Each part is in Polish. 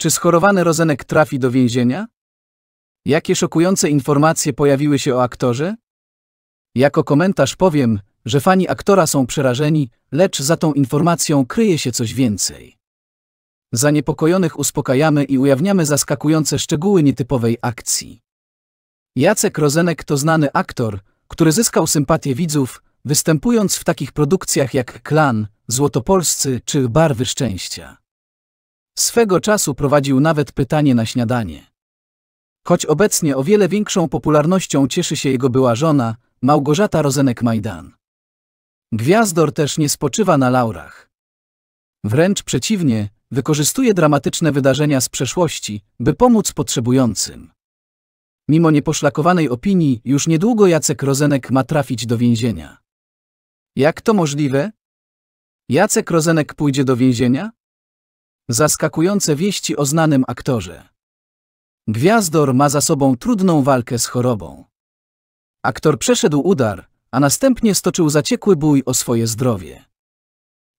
Czy schorowany Rozenek trafi do więzienia? Jakie szokujące informacje pojawiły się o aktorze? Jako komentarz powiem, że fani aktora są przerażeni, lecz za tą informacją kryje się coś więcej. Zaniepokojonych uspokajamy i ujawniamy zaskakujące szczegóły nietypowej akcji. Jacek Rozenek to znany aktor, który zyskał sympatię widzów, występując w takich produkcjach jak Klan, Złotopolscy czy Barwy Szczęścia. Swego czasu prowadził nawet pytanie na śniadanie. Choć obecnie o wiele większą popularnością cieszy się jego była żona, Małgorzata Rozenek-Majdan. Gwiazdor też nie spoczywa na laurach. Wręcz przeciwnie, wykorzystuje dramatyczne wydarzenia z przeszłości, by pomóc potrzebującym. Mimo nieposzlakowanej opinii, już niedługo Jacek Rozenek ma trafić do więzienia. Jak to możliwe? Jacek Rozenek pójdzie do więzienia? Zaskakujące wieści o znanym aktorze. Gwiazdor ma za sobą trudną walkę z chorobą. Aktor przeszedł udar, a następnie stoczył zaciekły bój o swoje zdrowie.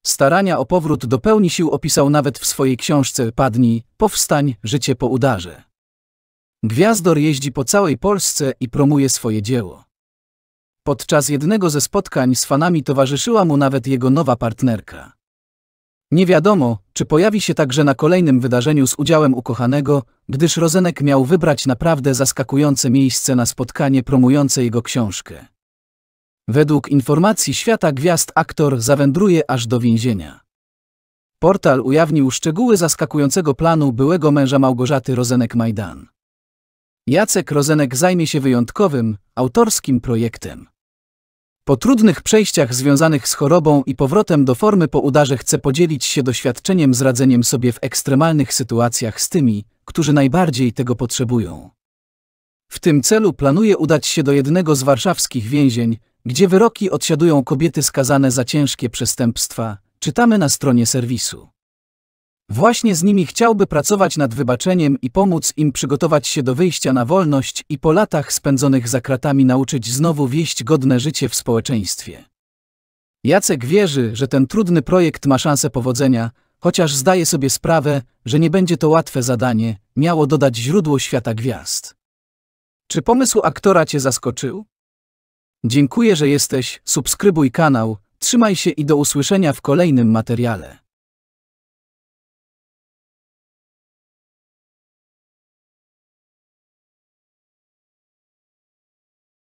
Starania o powrót do pełni sił opisał nawet w swojej książce „Padni, powstań, życie po udarze. Gwiazdor jeździ po całej Polsce i promuje swoje dzieło. Podczas jednego ze spotkań z fanami towarzyszyła mu nawet jego nowa partnerka. Nie wiadomo, czy pojawi się także na kolejnym wydarzeniu z udziałem ukochanego, gdyż Rozenek miał wybrać naprawdę zaskakujące miejsce na spotkanie promujące jego książkę. Według informacji świata gwiazd aktor zawędruje aż do więzienia. Portal ujawnił szczegóły zaskakującego planu byłego męża Małgorzaty Rozenek-Majdan. Jacek Rozenek zajmie się wyjątkowym, autorskim projektem. Po trudnych przejściach związanych z chorobą i powrotem do formy po udarze chcę podzielić się doświadczeniem z radzeniem sobie w ekstremalnych sytuacjach z tymi, którzy najbardziej tego potrzebują. W tym celu planuję udać się do jednego z warszawskich więzień, gdzie wyroki odsiadują kobiety skazane za ciężkie przestępstwa, czytamy na stronie serwisu. Właśnie z nimi chciałby pracować nad wybaczeniem i pomóc im przygotować się do wyjścia na wolność i po latach spędzonych za kratami nauczyć znowu wieść godne życie w społeczeństwie. Jacek wierzy, że ten trudny projekt ma szansę powodzenia, chociaż zdaje sobie sprawę, że nie będzie to łatwe zadanie, miało dodać źródło świata gwiazd. Czy pomysł aktora Cię zaskoczył? Dziękuję, że jesteś, subskrybuj kanał, trzymaj się i do usłyszenia w kolejnym materiale.